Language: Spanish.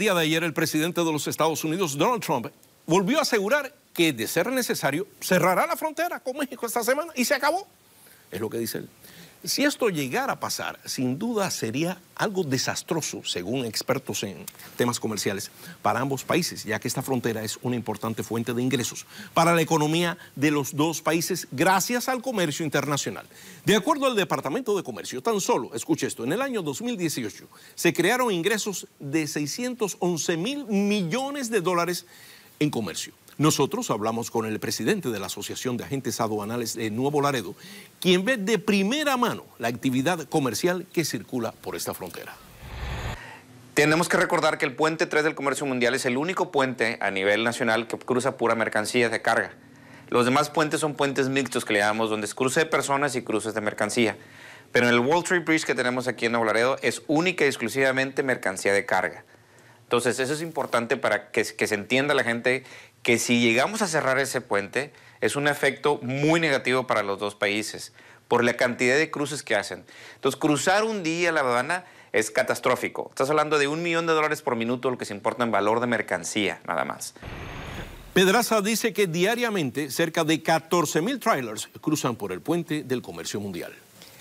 día de ayer el presidente de los Estados Unidos, Donald Trump, volvió a asegurar que de ser necesario cerrará la frontera con México esta semana y se acabó. Es lo que dice él. Si esto llegara a pasar, sin duda sería algo desastroso, según expertos en temas comerciales, para ambos países, ya que esta frontera es una importante fuente de ingresos para la economía de los dos países gracias al comercio internacional. De acuerdo al Departamento de Comercio, tan solo, escuche esto, en el año 2018 se crearon ingresos de 611 mil millones de dólares en comercio. Nosotros hablamos con el presidente de la Asociación de Agentes Aduanales de Nuevo Laredo, quien ve de primera mano la actividad comercial que circula por esta frontera. Tenemos que recordar que el puente 3 del comercio mundial es el único puente a nivel nacional que cruza pura mercancía de carga. Los demás puentes son puentes mixtos que le llamamos, donde es cruce de personas y cruces de mercancía. Pero el Wall Street Bridge que tenemos aquí en Nuevo Laredo es única y exclusivamente mercancía de carga. Entonces, eso es importante para que, que se entienda la gente que si llegamos a cerrar ese puente, es un efecto muy negativo para los dos países por la cantidad de cruces que hacen. Entonces, cruzar un día la Habana es catastrófico. Estás hablando de un millón de dólares por minuto, lo que se importa en valor de mercancía, nada más. Pedraza dice que diariamente cerca de 14 mil trailers cruzan por el puente del comercio mundial.